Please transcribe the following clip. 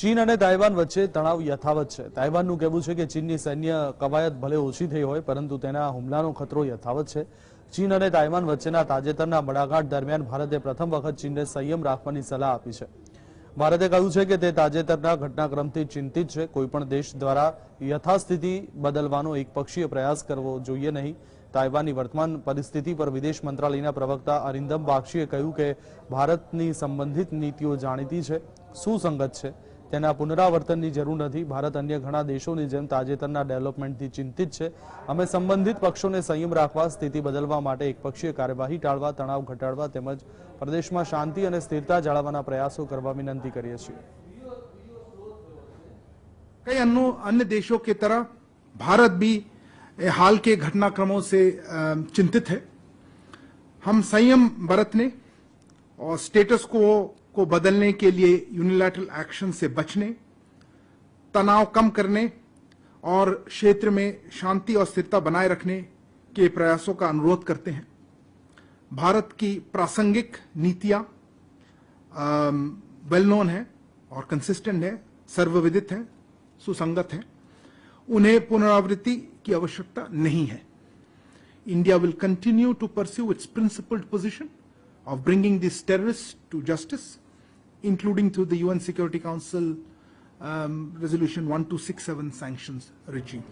चीन અને તાઇવાન વચ્ચે તણાવ યથાવત છે તાઇવાન ਨੂੰ કહેવું છે કે ચીનની સૈન્ય કવાયત ભલે ઉછી થઈ હોય પરંતુ તેના હુમલાનો ખતરો યથાવત છે ચીન અને તાઇવાન વચ્ચેના તાજેતરના મડાગાટ દરમિયાન ભારતે પ્રથમ વખત ચીનને સંયમ રાખવાની સલાહ આપી છે ભારતે કહ્યું છે કે તે તાજેતરના ઘટનાક્રમથી ચિંતિત છે કોઈ પણ દેશ દ્વારા યથાસ્થિતિ બદલવાનો એકપક્ષીય પ્રયાસ કરવો જોઈએ નહીં તાઇવાનની વર્તમાન પરિસ્થિતિ પર વિદેશ મંત્રાલયના પ્રવક્તા અરિંદમ બક્ષીએ કહ્યું કે ભારતની સંબંધિત નીતિઓ જાણીતી છે સુસંગત છે તેના પુનરાવર્તનની જરૂર નથી ભારત અન્ય ઘણા દેશોની જેમ તાજેતરના ડેવલપમેન્ટથી ચિંતિત છે અમે સંબંધિત પક્ષોને સંયમ રાખવા સ્થિતિ બદલવા માટે એકપક્ષીય કાર્યવાહી ટાળવા તણાવ ઘટાડવા તેમજ પ્રદેશમાં શાંતિ અને સ્થિરતા જાળવવાનો પ્રયાસો કરવા વિનંતી કરીએ છીએ કયા અન્ય અન્ય દેશોની જેમ ભારત ભી હાલ કે ઘટનાક્રમો સે ચિંતિત હે હમ સંયમ ભારત ને ઓર સ્ટેટસ કો को बदलने के लिए यूनिलैटरल एक्शन से बचने तनाव कम करने और क्षेत्र में शांति और स्थिरता बनाए रखने के प्रयासों का अनुरोध करते हैं भारत की प्रासंगिक नीतियां वेल नोन है और कंसिस्टेंट है सर्वविदित है सुसंगत है उन्हें पुनरावृत्ति की आवश्यकता नहीं है India will continue to pursue its principled position of bringing this terrorist to justice including through the UN Security Council um, Resolution 1267 sanctions regime.